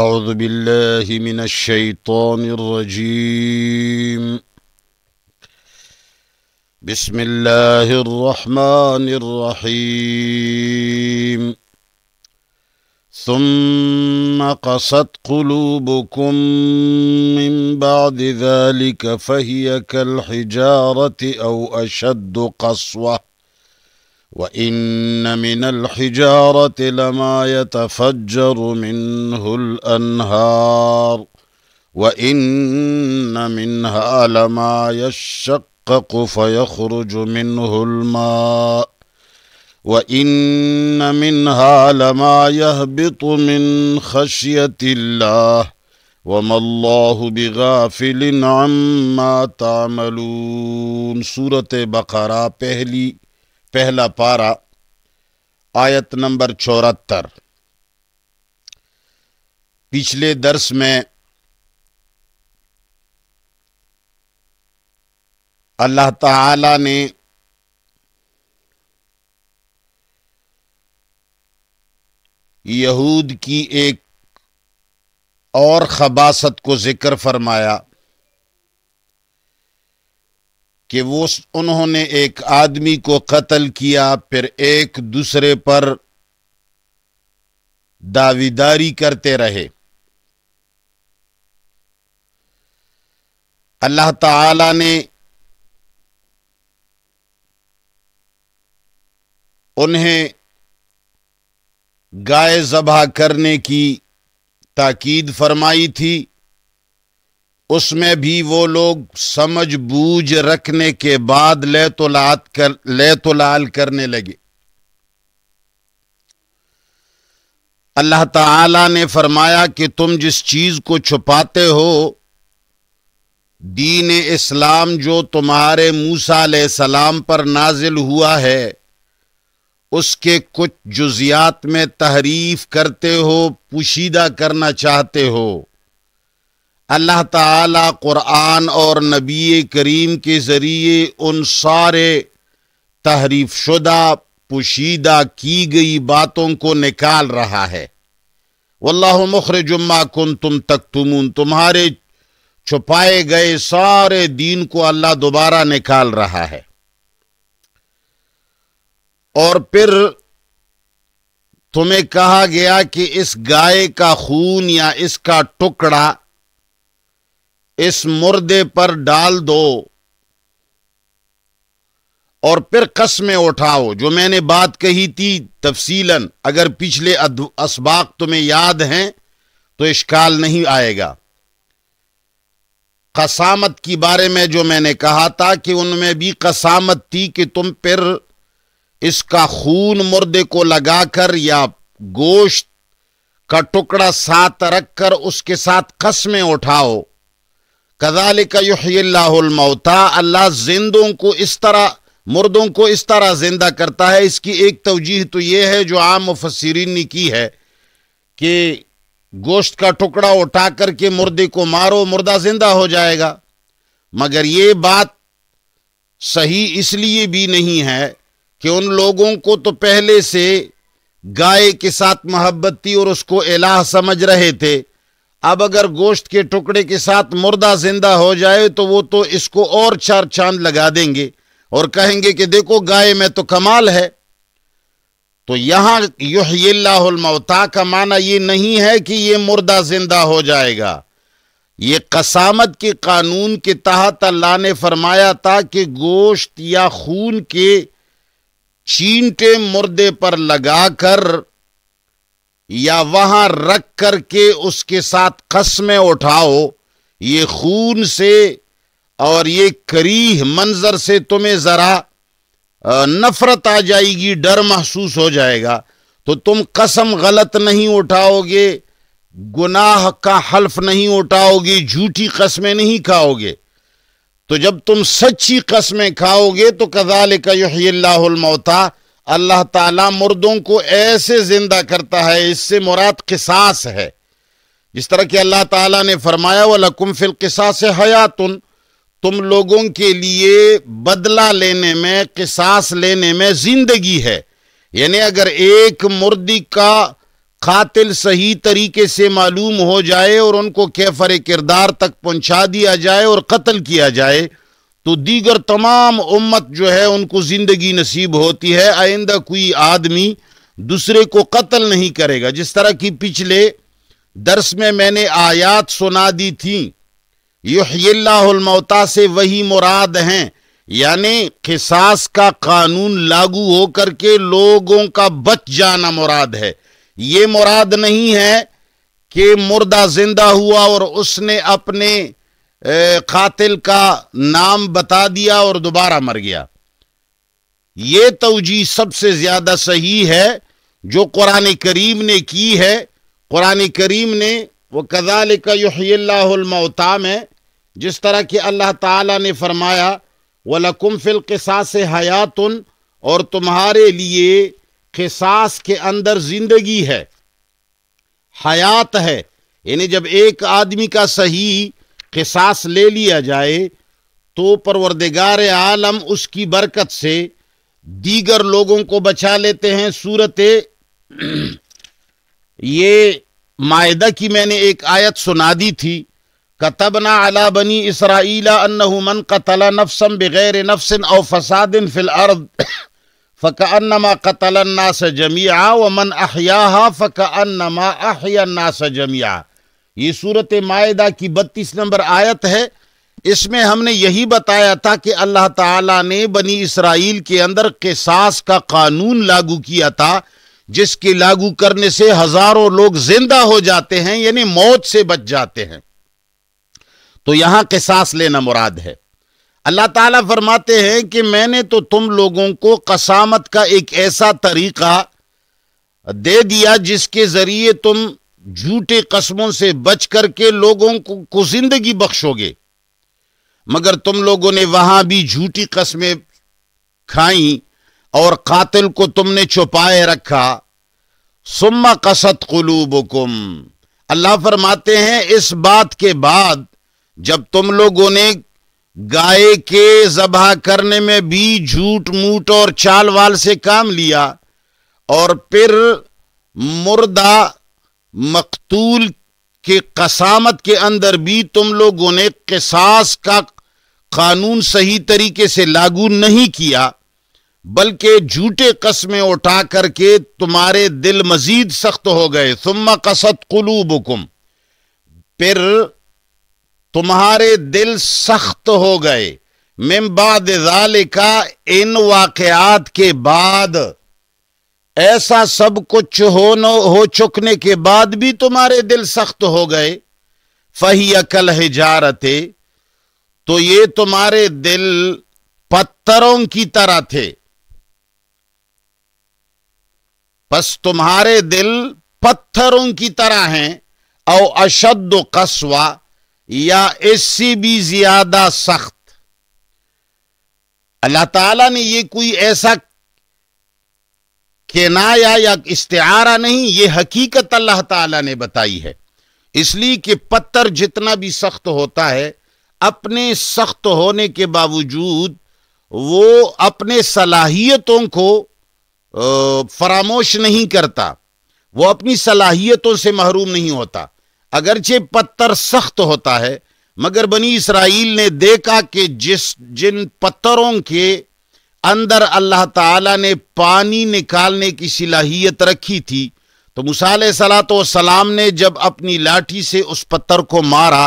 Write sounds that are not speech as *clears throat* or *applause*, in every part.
أعوذ بالله من الشيطان الرجيم بسم الله الرحمن الرحيم ثم قست قلوبكم من بعد ذلك فهي كالحجارة أو أشد قسوةً وإن من الحجارة لما يتفجر منه الأنهار وإن منها لما يشقق فيخرج منه الماء وإن منها لما يهبط من خشية الله وما الله بغافل عما تعملون سورة بقره پہلی पहला पारा आयत नंबर चौहत्तर पिछले दर्श में अल्लाह ताला ने यहूद की एक और खबासत को ज़िक्र फरमाया कि वो उन्होंने एक आदमी को कत्ल किया फिर एक दूसरे पर दावेदारी करते रहे अल्लाह ताला ने उन्हें गाय जबा करने की ताकीद फरमाई थी उसमें भी वो लोग समझ बूझ रखने के बाद ले तो लात कर ले तो लाल करने लगे अल्लाह ताला ने फरमाया कि तुम जिस चीज को छुपाते हो दीन इस्लाम जो तुम्हारे मूसा सलाम पर नाजिल हुआ है उसके कुछ जुजियात में तहरीफ करते हो पुशीदा करना चाहते हो अल्लाह ताला क़ुरान और नबी करीम के ज़रिए उन सारे तहरीफ शुदा पोशीदा की गई बातों को निकाल रहा है वल्लाह मुखर जुम्मा कुन तुम तक तुमून तुम्हारे छुपाए गए सारे दीन को अल्लाह दोबारा निकाल रहा है और फिर तुम्हें कहा गया कि इस गाय का खून या इसका टुकड़ा इस मुर्दे पर डाल दो और फिर कसमें उठाओ जो मैंने बात कही थी तफसीलन अगर पिछले असबाक तुम्हें याद हैं तो इश्काल नहीं आएगा कसामत के बारे में जो मैंने कहा था कि उनमें भी कसामत थी कि तुम फिर इसका खून मुर्दे को लगाकर या गोश्त का टुकड़ा साथ रखकर उसके साथ कसमें उठाओ कदाल कयुहमौता अल्लाह जिंदों को इस तरह मुर्दों को इस तरह जिंदा करता है इसकी एक तोजीह तो ये है जो आम मुफसरीन ने की है कि गोश्त का टुकड़ा उठा करके मुर्दे को मारो मुर्दा जिंदा हो जाएगा मगर ये बात सही इसलिए भी नहीं है कि उन लोगों को तो पहले से गाय के साथ मोहब्बत थी और उसको एलाह समझ रहे थे अब अगर गोश्त के टुकड़े के साथ मुर्दा जिंदा हो जाए तो वो तो इसको और चार चांद लगा देंगे और कहेंगे कि देखो गाय में तो कमाल है तो यहां युहमौता का माना ये नहीं है कि ये मुर्दा जिंदा हो जाएगा ये कसामत के कानून के तहत अल्लाह ने फरमाया था कि गोश्त या खून के चींटे मुर्दे पर लगाकर या वहां रख करके उसके साथ कस्में उठाओ ये खून से और ये करीह मंजर से तुम्हें ज़रा नफरत आ जाएगी डर महसूस हो जाएगा तो तुम कसम गलत नहीं उठाओगे गुनाह का हल्फ नहीं उठाओगे झूठी कस्में नहीं खाओगे तो जब तुम सच्ची कस्में खाओगे तो कदाल का युहल्लामौता अल्लाह ताला मुर्दों को ऐसे जिंदा करता है इससे मुराद किसास है जिस तरह कि अल्लाह ताला ने फरमाया वाला कुमफिल किसास हयातुन तुम लोगों के लिए बदला लेने में किसास लेने में जिंदगी है यानी अगर एक मुर्दी का कातिल सही तरीके से मालूम हो जाए और उनको कैफर किरदार तक पहुंचा दिया जाए और कत्ल किया जाए तो दीगर तमाम उम्मत जो है उनको ज़िंदगी नसीब होती है आइंदा कोई आदमी दूसरे को कत्ल नहीं करेगा जिस तरह की पिछले दर्स में मैंने आयात सुना दी थी युहमौता से वही मुराद हैं यानी खिसास का कानून लागू हो करके लोगों का बच जाना मुराद है ये मुराद नहीं है कि मुर्दा जिंदा हुआ और उसने अपने कातिल का नाम बता दिया और दोबारा मर गया ये तोजी सबसे ज्यादा सही है जो कुरान करीम ने की है कुरान करीम ने वो कदाल का युहल्लामता में जिस तरह के अल्लाह ताला ने फरमाया व लकुम फिल किसास हयातुन और तुम्हारे लिए किसास के अंदर ज़िंदगी है हयात है यानी जब एक आदमी का सही किसास ले लिया जाए तो परवरदिगार आलम उसकी बरकत से दीगर लोगों को बचा लेते हैं सूरत *clears throat* ये मायदा की मैंने एक आयत सुना दी थी कतबना अला बनी इसराइला मन कतला नफसम बगैर नफसन और फसादिन फिल अर्द फ़कानमा ना स जमिया व मन अहिया अनमा अहिया स जमिया ये सूरत मायदा की बत्तीस नंबर आयत है इसमें हमने यही बताया था कि अल्लाह ताला ने बनी इसराइल के अंदर किसास का कानून लागू किया था जिसके लागू करने से हजारों लोग जिंदा हो जाते हैं यानी मौत से बच जाते हैं तो यहां किसास लेना मुराद है अल्लाह ताला फरमाते हैं कि मैंने तो तुम लोगों को कसामत का एक ऐसा तरीका दे दिया जिसके जरिए तुम झूठे कस्मों से बच करके लोगों को, को जिंदगी बख्शोगे मगर तुम लोगों ने वहां भी झूठी कस्में खाई और कातिल को तुमने छुपाए रखा सुम्मा कसत कुलूबुकुम अल्लाह फरमाते हैं इस बात के बाद जब तुम लोगों ने गाय के जबा करने में भी झूठ मूठ और चाल वाल से काम लिया और फिर मुर्दा मकतूल के कसामत के अंदर भी तुम लोगों ने कसास का कानून सही तरीके से लागू नहीं किया बल्कि झूठे कस्में उठा करके तुम्हारे दिल मजीद सख्त हो गए सुम्मा कसत हुकुम फिर तुम्हारे दिल सख्त हो गए मेम्बाद का इन वाकयात के बाद ऐसा सब कुछ हो न हो चुकने के बाद भी तुम्हारे दिल सख्त हो गए फही अकल जा थे तो ये तुम्हारे दिल पत्थरों की तरह थे बस तुम्हारे दिल पत्थरों की तरह हैं और अशद कस्वा या इससे भी ज्यादा सख्त अल्लाह ताला ने ये कोई ऐसा केनाया या इस्तेआरा नहीं ये हकीकत अल्लाह ताला ने बताई है इसलिए कि पत्थर जितना भी सख्त होता है अपने सख्त होने के बावजूद वो अपने सलाहियतों को फरामोश नहीं करता वो अपनी सलाहियतों से महरूम नहीं होता अगरचे पत्थर सख्त होता है मगर बनी इसराइल ने देखा कि जिस जिन पत्थरों के अंदर अल्लाह ताला ने पानी निकालने की सलाहियत रखी थी तो मुसाले सलात सलाम ने जब अपनी लाठी से उस पत्थर को मारा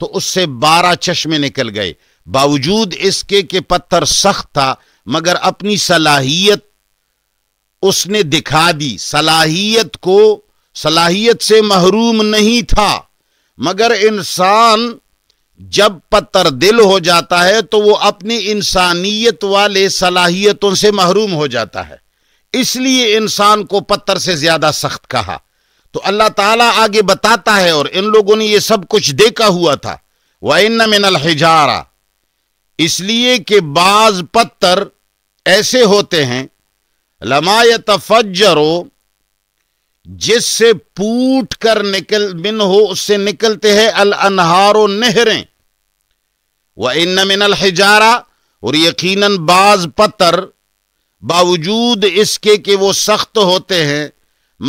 तो उससे बारह चश्मे निकल गए बावजूद इसके कि पत्थर सख्त था मगर अपनी सलाहियत उसने दिखा दी सलाहियत को सलाहियत से महरूम नहीं था मगर इंसान जब पत्थर दिल हो जाता है तो वो अपनी इंसानियत वाले सलाहियतों से महरूम हो जाता है इसलिए इंसान को पत्थर से ज्यादा सख्त कहा तो अल्लाह ताला आगे बताता है और इन लोगों ने ये सब कुछ देखा हुआ था वन मिनल हिजारा इसलिए कि बाज पत्थर ऐसे होते हैं लमायत तफजरो जिससे पूट कर निकल बिन हो उससे निकलते हैं अल अनहारो नहरें व इन मिन अल हिजारा और यकीन बाज पत्थर बावजूद इसके कि वो सख्त होते हैं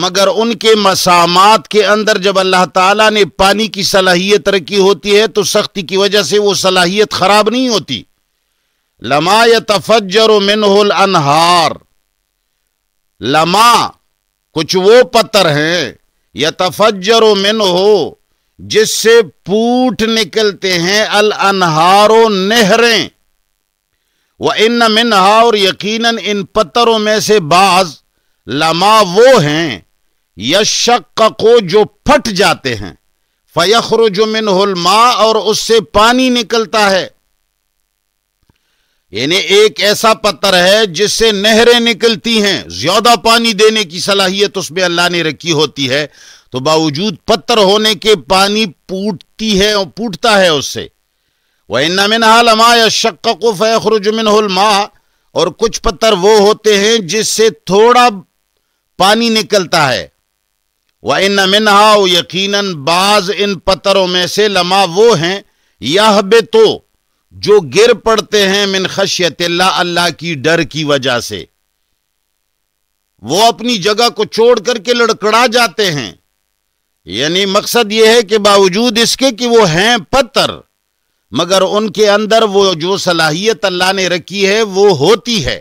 मगर उनके मसामात के अंदर जब अल्लाह ताला ने पानी की सलाहियत रखी होती है तो सख्ती की वजह से वो सलाहियत ख़राब नहीं होती लमा तफजर मिनहुल अनहार लमा कुछ वो पत्थर हैं या तफजर मिन हो जिससे पूट निकलते हैं अल अनहारो नहरें व इन मिनहा और यकीन इन पत्थरों में से बाज लमा वो हैं यशक को जो फट जाते हैं फयखरो जो मिन और उससे पानी निकलता है यानी एक ऐसा पत्थर है जिससे नहरें निकलती हैं ज्यादा पानी देने की सलाहियत उसमें अल्लाह ने रखी होती है तो बावजूद पत्थर होने के पानी पूटती है और पूटता है उससे वह नमिन हलमा या शक्को होल मा और कुछ पत्थर वो होते हैं जिससे थोड़ा पानी निकलता है वह इन मिनहा यकीन बाज इन पत्थरों में से लमा वो हैं यह बे तो जो गिर पड़ते हैं मिन खशियत अल्लाह की डर की वजह से वो अपनी जगह को छोड़ करके लड़कड़ा जाते हैं यानी मकसद यह है कि बावजूद इसके कि वो हैं पत्थर मगर उनके अंदर वो जो सलाहियत अल्लाह ने रखी है वो होती है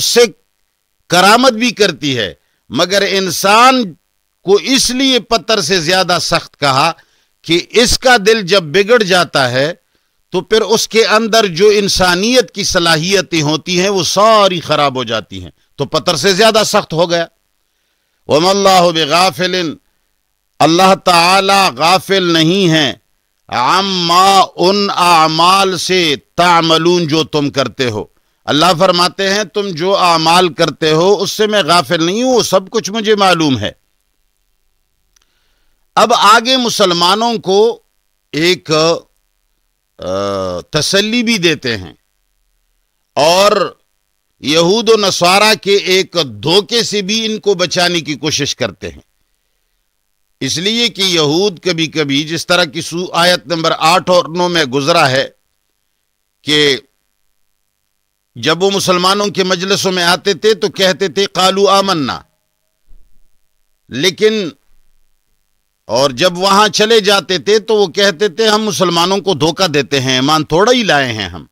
उससे करामत भी करती है मगर इंसान को इसलिए पत्थर से ज्यादा सख्त कहा कि इसका दिल जब बिगड़ जाता है तो फिर उसके अंदर जो इंसानियत की सलाहियतें होती हैं वो सारी खराब हो जाती हैं तो पत्थर से ज्यादा सख्त हो गया वमल्लाह बेगाफिल अल्लाह ताला गाफिल नहीं है आमा उन आमाल से तामलून जो तुम करते हो अल्लाह फरमाते हैं तुम जो आमाल करते हो उससे मैं गाफिल नहीं हूं सब कुछ मुझे मालूम है अब आगे मुसलमानों को एक तसल्ली भी देते हैं और यहूद व नसारा के एक धोखे से भी इनको बचाने की कोशिश करते हैं इसलिए कि यहूद कभी कभी जिस तरह की सू आयत नंबर आठ और नौ में गुजरा है कि जब वो मुसलमानों के मजलसों में आते थे तो कहते थे कालू आमन्ना लेकिन और जब वहां चले जाते थे तो वो कहते थे हम मुसलमानों को धोखा देते हैं ईमान थोड़ा ही लाए हैं हम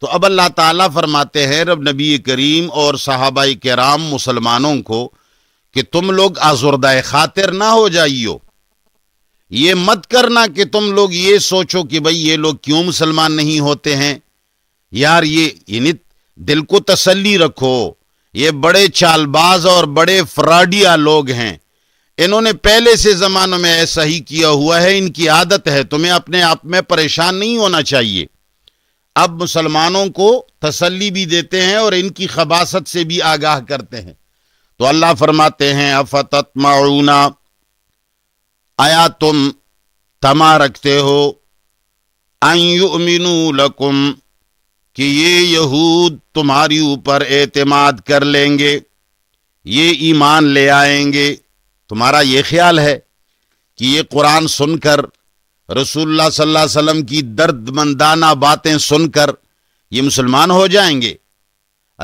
तो अब अल्लाह ताला फरमाते हैं रब नबी करीम और साहबा कराम मुसलमानों को कि तुम लोग आजुर्दा खातिर ना हो जाइयो ये मत करना कि तुम लोग ये सोचो कि भाई ये लोग क्यों मुसलमान नहीं होते हैं यार ये इनित दिल को तसल्ली रखो ये बड़े चालबाज और बड़े फ्राडिया लोग हैं इन्होंने पहले से जमानों में ऐसा ही किया हुआ है इनकी आदत है तुम्हें अपने आप में परेशान नहीं होना चाहिए अब मुसलमानों को तसल्ली भी देते हैं और इनकी खबासत से भी आगाह करते हैं तो अल्लाह फरमाते हैं अफतमाऊना आया तुम तमा रखते हो अयुमिनू लकुम कि ये यहूद तुम्हारी ऊपर एतमाद कर लेंगे ये ईमान ले आएंगे तुम्हारा ये ख्याल है कि ये कुरान सुनकर रसूलुल्लाह सल्लल्लाहु अलैहि वसल्लम की मंदाना बातें सुनकर ये मुसलमान हो जाएंगे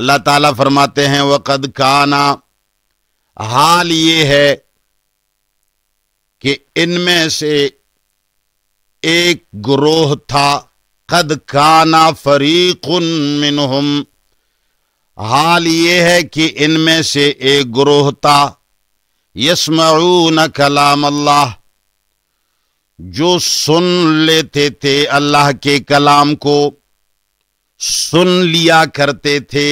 अल्लाह ताला फरमाते हैं वक़द काना हाल ये है कि इनमें से एक ग्रोह था कद काना फरीकुन मिनहुम हाल ये है कि इनमें से एक ग्रोह था यसमऊन कलाम अल्लाह जो सुन लेते थे अल्लाह के कलाम को सुन लिया करते थे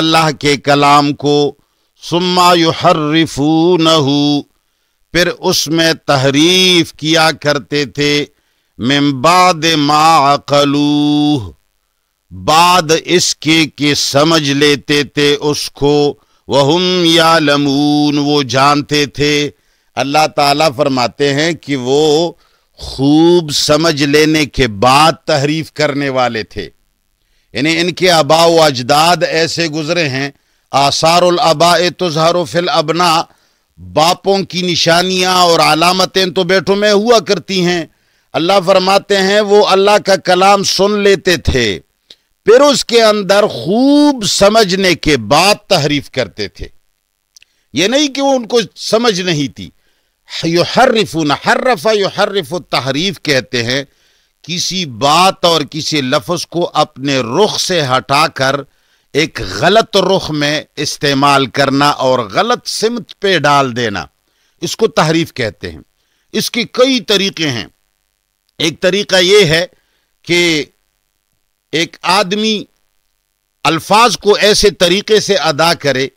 अल्लाह के कलाम को सुम्मा युहर्रिफून फिर उसमें तहरीफ किया करते थे मिम्बाद माकलूह बाद इसके के समझ लेते थे उसको वहम या लमून वो जानते थे अल्लाह ताला फरमाते हैं कि वो खूब समझ लेने के बाद तहरीफ करने वाले थे यानी इनके आबा व अजदाद ऐसे गुजरे हैं आसारबा तजहर फिल अबना बापों की निशानियाँ और अलामतें तो बेटों में हुआ करती हैं अल्लाह फरमाते हैं वो अल्लाह का कलाम सुन लेते थे फिर उसके अंदर खूब समझने के बाद तहरीफ करते थे ये नहीं कि वो उनको समझ नहीं थी यो यो हर्रफा युहर्रफ तहरीफ कहते हैं किसी बात और किसी लफ्ज़ को अपने रुख से हटाकर एक गलत रुख में इस्तेमाल करना और गलत सिमत पे डाल देना इसको तहरीफ कहते हैं इसके कई तरीके हैं एक तरीका ये है कि एक आदमी अल्फाज को ऐसे तरीके से अदा करे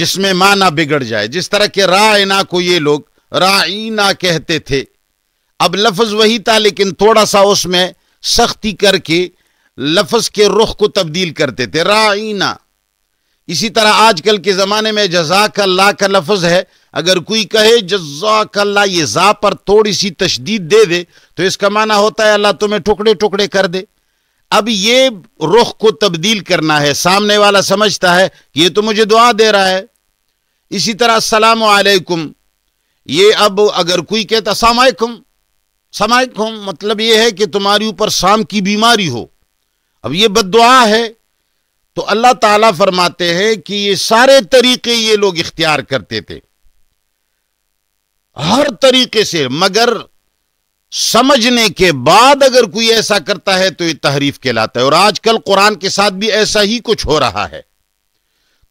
जिसमें माना बिगड़ जाए जिस तरह के रायना को ये लोग राइना कहते थे अब लफ्ज़ वही था लेकिन थोड़ा सा उसमें सख्ती करके लफ्ज़ के रुख को तब्दील करते थे राइना इसी तरह आजकल के ज़माने में जजाक अल्लाह का लफ्ज़ है अगर कोई कहे जजाक अल्लाह ये जा पर थोड़ी सी तशदीद दे दे तो इसका माना होता है अल्लाह तुम्हें टुकड़े टुकड़े कर दे अब ये रुख को तब्दील करना है सामने वाला समझता है कि ये तो मुझे दुआ दे रहा है इसी तरह सलाम वालेकुम ये अब अगर कोई कहता सामायकुम सामायकुम मतलब ये है कि तुम्हारे ऊपर शाम की बीमारी हो अब ये बद है तो अल्लाह ताला फरमाते हैं कि ये सारे तरीके ये लोग इख्तियार करते थे हर तरीके से मगर समझने के बाद अगर कोई ऐसा करता है तो ये तहरीफ कहलाता है और आजकल कुरान के साथ भी ऐसा ही कुछ हो रहा है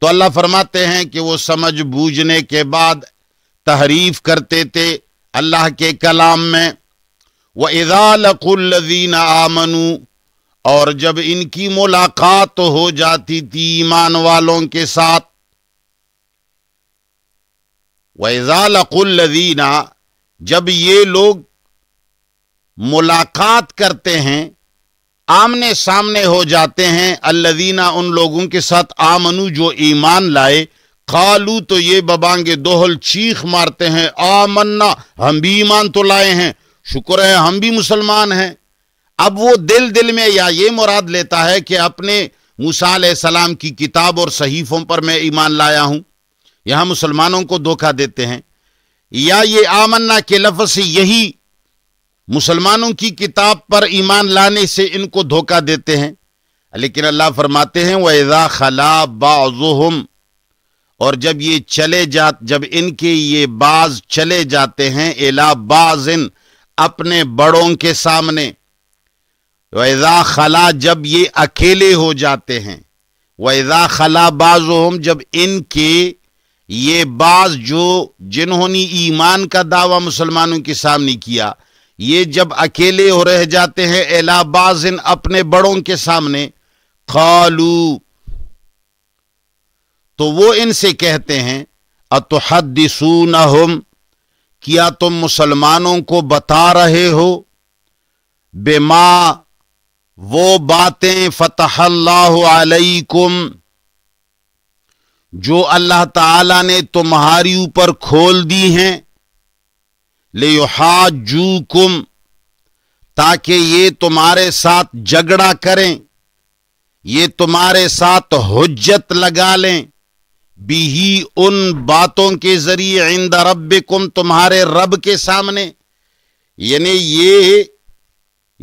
तो अल्लाह फरमाते हैं कि वो समझ बूझने के बाद तहरीफ करते थे अल्लाह के कलाम में वह इजालकुल्लीन आमनू और जब इनकी मुलाकात हो जाती थी ईमान वालों के साथ वह इजालकुल्लीना जब ये लोग मुलाकात करते हैं आमने सामने हो जाते हैं अल्लदीना उन लोगों के साथ आमनु जो ईमान लाए खालू तो ये बबांगे दोहल चीख मारते हैं आमन्ना हम भी ईमान तो लाए हैं शुक्र है हम भी मुसलमान हैं अब वो दिल दिल में या ये मुराद लेता है कि अपने मुसाल सलाम की किताब और सहीफों पर मैं ईमान लाया हूं यहां मुसलमानों को धोखा देते हैं या ये आमन्ना के लफ्ज़ से यही मुसलमानों की किताब पर ईमान लाने से इनको धोखा देते हैं लेकिन अल्लाह फरमाते हैं वज़ा खला बाम और जब ये चले जा जब इनके ये बाज चले जाते हैं एला इन अपने बड़ों के सामने वैजा खला जब ये अकेले हो जाते हैं वैजा खला बाजुम जब इनके ये बाज जो जिन्होंने ईमान का दावा मुसलमानों के सामने किया ये जब अकेले हो रह जाते हैं इन अपने बड़ों के सामने खालू तो वो इनसे कहते हैं अतहदसून हम क्या तुम मुसलमानों को बता रहे हो बेमा वो बातें फतह अलैकुम जो अल्लाह ताला ने तुम्हारी ऊपर खोल दी हैं ले कुम ताकि ये तुम्हारे साथ झगड़ा करें ये तुम्हारे साथ हजत लगा लें बिही उन बातों के जरिए इंद रब कुम तुम्हारे रब के सामने यानी ये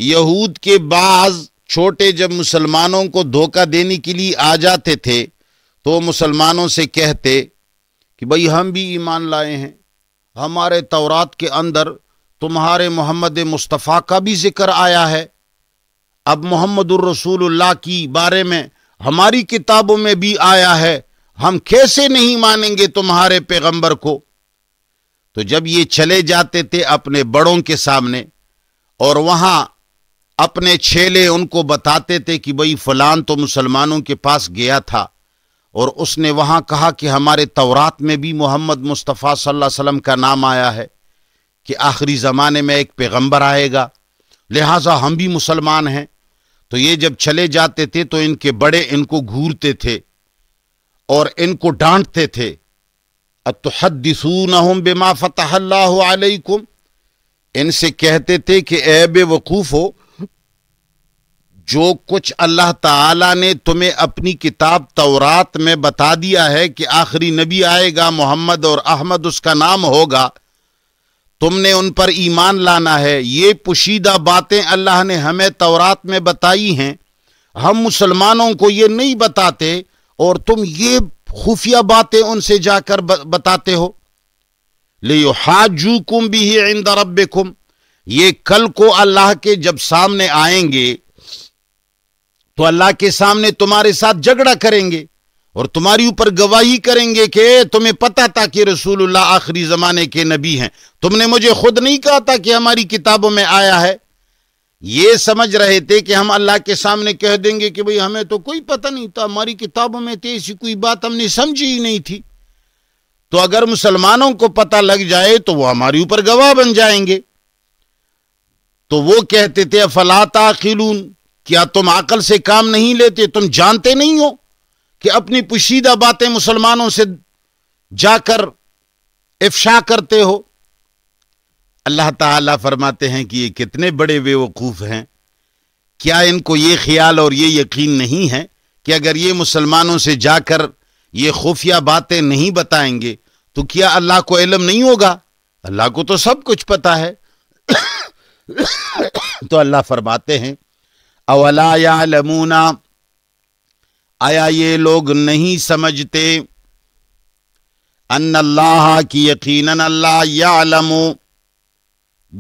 यहूद के बाज छोटे जब मुसलमानों को धोखा देने के लिए आ जाते थे तो मुसलमानों से कहते कि भाई हम भी ईमान लाए हैं हमारे तौरात के अंदर तुम्हारे मोहम्मद मुस्तफ़ा का भी जिक्र आया है अब मोहम्मद रसूलुल्लाह की बारे में हमारी किताबों में भी आया है हम कैसे नहीं मानेंगे तुम्हारे पैगंबर को तो जब ये चले जाते थे अपने बड़ों के सामने और वहाँ अपने छेले उनको बताते थे कि भाई फलान तो मुसलमानों के पास गया था और उसने वहां कहा कि हमारे तौरात में भी मोहम्मद मुस्तफ़ा सल्लल्लाहु अलैहि वसल्लम का नाम आया है कि आखिरी ज़माने में एक पैगंबर आएगा लिहाजा हम भी मुसलमान हैं तो ये जब चले जाते थे तो इनके बड़े इनको घूरते थे और इनको डांटते थे अतहदसून हम बेमा फतः इनसे कहते थे कि ए बेवकूफ़ हो जो कुछ अल्लाह ताला ने तुम्हें अपनी किताब तौरात में बता दिया है कि आखिरी नबी आएगा मोहम्मद और अहमद उसका नाम होगा तुमने उन पर ईमान लाना है ये पोशीदा बातें अल्लाह ने हमें तौरात में बताई हैं हम मुसलमानों को ये नहीं बताते और तुम ये खुफिया बातें उनसे जाकर बताते हो ले हाजू कुम भी इंदा रब कुम ये कल को अल्लाह के जब सामने आएंगे तो अल्लाह के सामने तुम्हारे साथ झगड़ा करेंगे और तुम्हारी ऊपर गवाही करेंगे कि तुम्हें पता था कि रसूलुल्लाह आखिरी जमाने के नबी हैं तुमने मुझे खुद नहीं कहा था कि हमारी किताबों में आया है ये समझ रहे थे कि हम अल्लाह के सामने कह देंगे कि भाई हमें तो कोई पता नहीं था हमारी किताबों में थी तो ऐसी कोई बात हमने समझी ही नहीं थी तो अगर मुसलमानों को पता लग जाए तो वो हमारे ऊपर गवाह बन जाएंगे तो वो कहते थे फलाता खिलून क्या तुम अकल से काम नहीं लेते तुम जानते नहीं हो कि अपनी पुशीदा बातें मुसलमानों से जाकर इफ्शा करते हो अल्लाह ताला फरमाते हैं कि ये कितने बड़े बेवकूफ़ हैं क्या इनको ये ख्याल और ये यकीन नहीं है कि अगर ये मुसलमानों से जाकर ये खुफिया बातें नहीं बताएंगे तो क्या अल्लाह को इलम नहीं होगा अल्लाह को तो सब कुछ पता है *coughs* तो अल्लाह फरमाते हैं अवला लमूना आया ये लोग नहीं समझते अन अल्लाह की यकीनन अल्लाह या लमो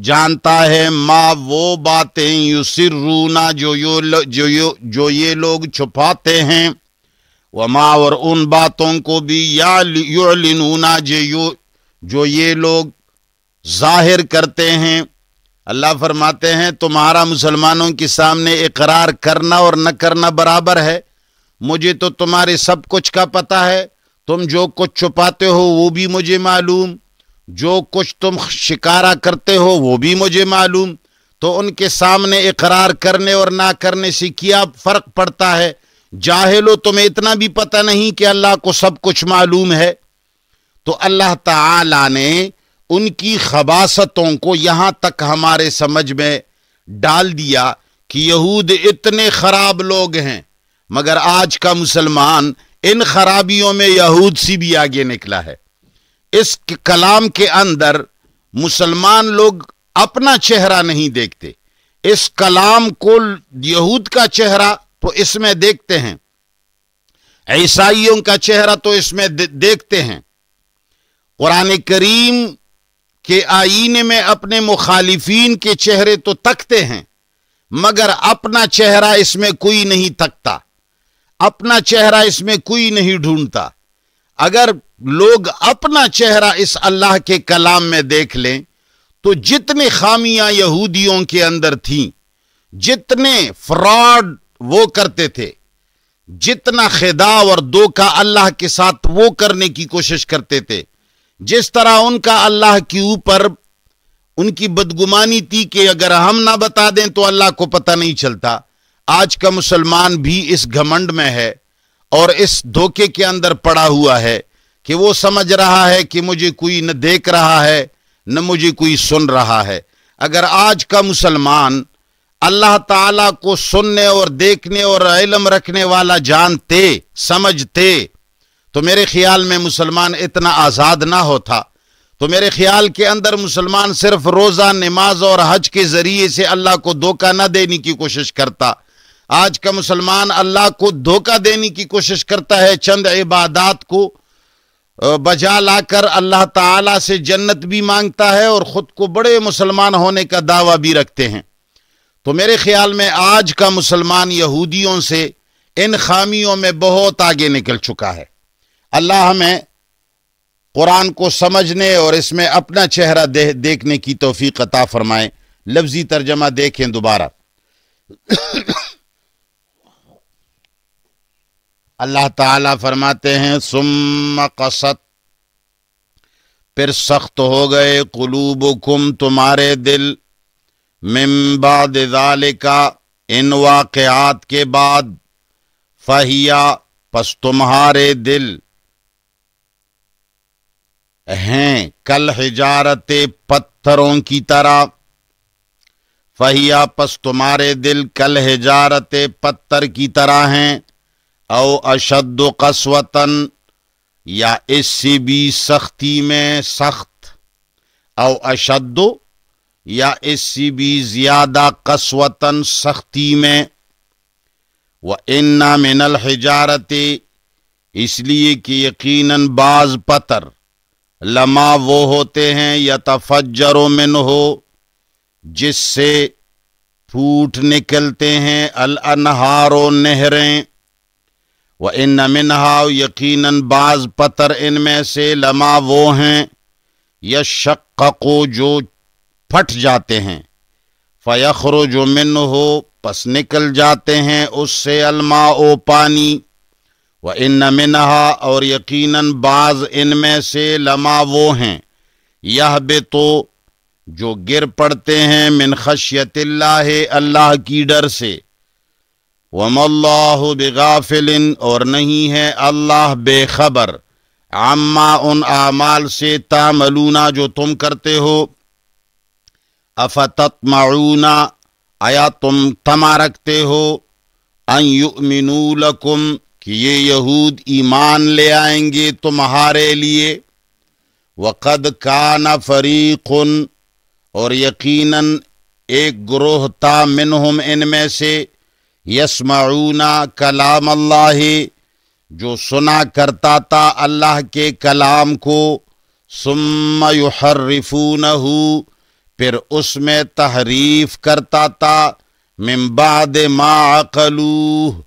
जानता है माँ वो बातें युसर रूना जो यो जो यो जो ये लोग छुपाते हैं व माँ और उन बातों को भी या जो यो जो ये लोग जाहिर करते हैं अल्लाह फरमाते हैं तुम्हारा मुसलमानों के सामने इकरार करना और न करना बराबर है मुझे तो तुम्हारे सब कुछ का पता है तुम जो कुछ छुपाते हो वो भी मुझे मालूम जो कुछ तुम शिकारा करते हो वो भी मुझे मालूम तो उनके सामने इकरार करने और ना करने से क्या फ़र्क पड़ता है जाहिलो तुम्हें इतना भी पता नहीं कि अल्लाह को सब कुछ मालूम है तो अल्लाह ताला ने उनकी खबासतों को यहां तक हमारे समझ में डाल दिया कि यहूद इतने खराब लोग हैं मगर आज का मुसलमान इन खराबियों में यहूद सी भी आगे निकला है इस कलाम के अंदर मुसलमान लोग अपना चेहरा नहीं देखते इस कलाम को यहूद का चेहरा तो इसमें देखते हैं ईसाइयों का चेहरा तो इसमें देखते हैं कुरान करीम कि आईने में अपने मुखालिफिन के चेहरे तो तकते हैं मगर अपना चेहरा इसमें कोई नहीं तकता अपना चेहरा इसमें कोई नहीं ढूंढता अगर लोग अपना चेहरा इस अल्लाह के कलाम में देख लें तो जितने खामियां यहूदियों के अंदर थीं जितने फ्रॉड वो करते थे जितना खिदा और दो का अल्लाह के साथ वो करने की कोशिश करते थे जिस तरह उनका अल्लाह के ऊपर उनकी बदगुमानी थी कि अगर हम ना बता दें तो अल्लाह को पता नहीं चलता आज का मुसलमान भी इस घमंड में है और इस धोखे के अंदर पड़ा हुआ है कि वो समझ रहा है कि मुझे कोई न देख रहा है न मुझे कोई सुन रहा है अगर आज का मुसलमान अल्लाह ताला को सुनने और देखने और इलम रखने वाला जानते समझते तो मेरे ख्याल में मुसलमान इतना आज़ाद ना होता तो मेरे ख्याल के अंदर मुसलमान सिर्फ रोज़ा नमाज और हज के ज़रिए से अल्लाह को धोखा ना देने की कोशिश करता आज का मुसलमान अल्लाह को धोखा देने की कोशिश करता है चंद इबादात को बजा लाकर अल्लाह ताला से जन्नत भी मांगता है और ख़ुद को बड़े मुसलमान होने का दावा भी रखते हैं तो मेरे ख्याल में आज का मुसलमान यहूदियों से इन खामियों में बहुत आगे निकल चुका है अल्लाह हमें कुरान को समझने और इसमें अपना चेहरा दे, देखने की तोफ़ी अता फरमाए लफ्जी तर्जमा देखें दोबारा अल्लाह ताला फरमाते हैं सुम कसत फिर सख्त हो गए कुलूब कुम तुम्हारे दिल मम्बादाल का इन वाक़ात के बाद फहिया पस तुम्हारे दिल हैं कल हिजारत पत्थरों की तरह फहिया पस तुम्हारे दिल कल हिजारत पत्थर की तरह हैं औ अशद कसवतन या इससे भी सख्ती में सख्त औ अशद या इससे भी ज्यादा कसवतन सख्ती में व इन्ना मिनल हिजारत इसलिए कि यकीनन बाज पत्थर लमा वो होते हैं या यतफजर मिन हो जिससे फूट निकलते हैं अल अनहारो नहरें व इन मिनहाव यकीन बाज पतर इनमें से लमा वो हैं या को जो फट जाते हैं फ़यखरो जो मिन हो पस निकल जाते हैं उससे अलमा ओ पानी व इन मिनहा और यकीनन बाज इनमें से लमा वो हैं यह बे तो जो गिर पड़ते हैं मिन खशियत अल्लाह की डर से वमल्लाह बेगाफिलिन और नहीं है अल्लाह बेखबर आमा उन आमाल से तामलूना जो तुम करते हो अफतमाऊना आया तुम तमा रखते हो अयुमिनकुम कि ये यहूद ईमान ले आएंगे तुम्हारे लिए वक़द कान फरीकुन और यकीनन एक ग्रोह था मिनहम इनमें से यसमाऊना कलाम अल्लाह जो सुना करता था अल्लाह के कलाम को सुम हो फिर उसमें तहरीफ करता था मिम्बाद माकलूह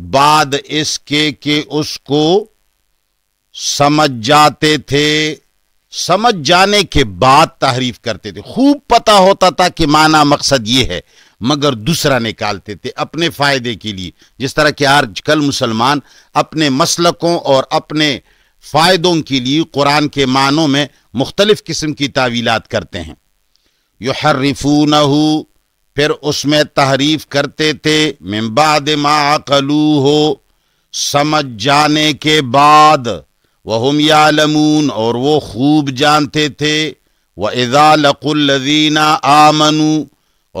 बाद इसके के उसको समझ जाते थे समझ जाने के बाद तहरीफ करते थे खूब पता होता था कि माना मकसद ये है मगर दूसरा निकालते थे अपने फ़ायदे के लिए जिस तरह कि आजकल मुसलमान अपने मसलकों और अपने फ़ायदों के लिए कुरान के मानों में मुख्तलिफ़ किस्म की तावीलात करते हैं यो हर्रफू फिर उसमें तहरीफ करते थे मिम्बाद कलू हो समझ जाने के बाद या यालमून और वो खूब जानते थे व इज़ालकुल्लजीना आमनु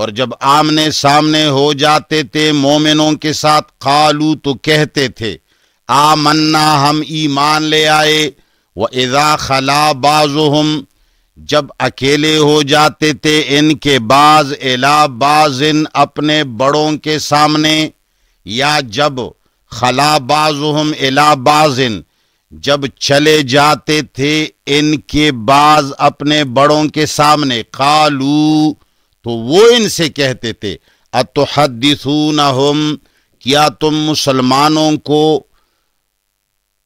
और जब आमने सामने हो जाते थे मोमिनों के साथ खालू तो कहते थे आमन्ना हम ईमान ले आए व इज़ा खला हम जब अकेले हो जाते थे इनके बाज एला बाज इन अपने बड़ों के सामने या जब खला हम एला इन जब चले जाते थे इनके बाज अपने बड़ों के सामने कालू तो वो इनसे कहते थे अतहदसून हम क्या तुम मुसलमानों को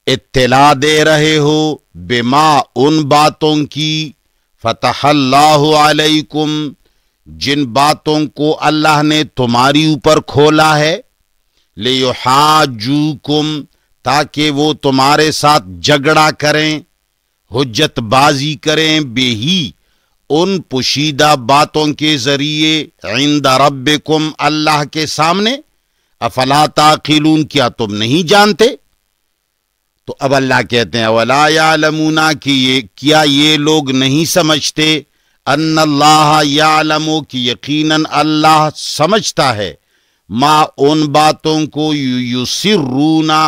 इत्तला दे रहे हो बेमा उन बातों की फ़तहल्लाकुम जिन बातों को अल्लाह ने तुम्हारी ऊपर खोला है ले हाजूकुम ताकि वो तुम्हारे साथ झगड़ा करें हजतबाजी करें बेही उन पोशीदा बातों के ज़रिए आइंदा रब अल्लाह के सामने अफलाता खिलून क्या तुम नहीं जानते तो अब अल्लाह कहते हैं अवलायालमूना कि ये क्या ये लोग नहीं समझते अन यालमो कि यकीनन अल्लाह समझता है माँ उन बातों को रूना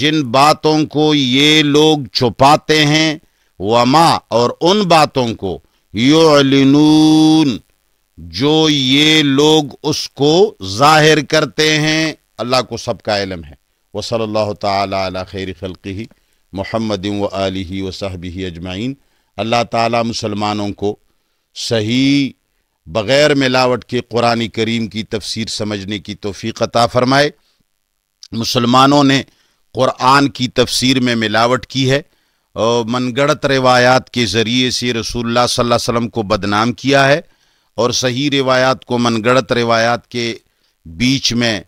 जिन बातों को ये लोग छुपाते हैं व माँ और उन बातों को योलिनून जो ये लोग उसको जाहिर करते हैं अल्लाह को सबका इलम है वसल ताली खैर खल़ी महमद व आलि व साहबी अजमाइन अल्लाह ताला मुसलमानों को सही बग़ैर मिलावट के कुरान करीम की तफसीर समझने की तोफ़ीक़ता फ़रमाए मुसलमानों ने क़ुरान की तफसीर में मिलावट की है और मनगढ़त रिवायात के ज़रिए से रसूलुल्लाह सल्लल्लाहु अलैहि वसल्लम को बदनाम किया है और सही रिवायात को मनगढ़त रिवायात के बीच में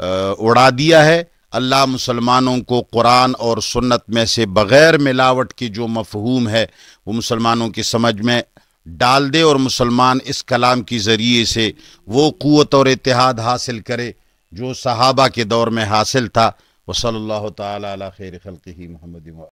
उड़ा दिया है अल्लाह मुसलमानों को कुरान और सुन्नत में से बग़ैर मिलावट की जो मफहूम है वो मुसलमानों की समझ में डाल दे और मुसलमान इस कलाम के ज़रिए से वो क़वत और इतिहाद हासिल करे जो सहाबा के दौर में हासिल था वसल तैर तेर खल मोहम्मद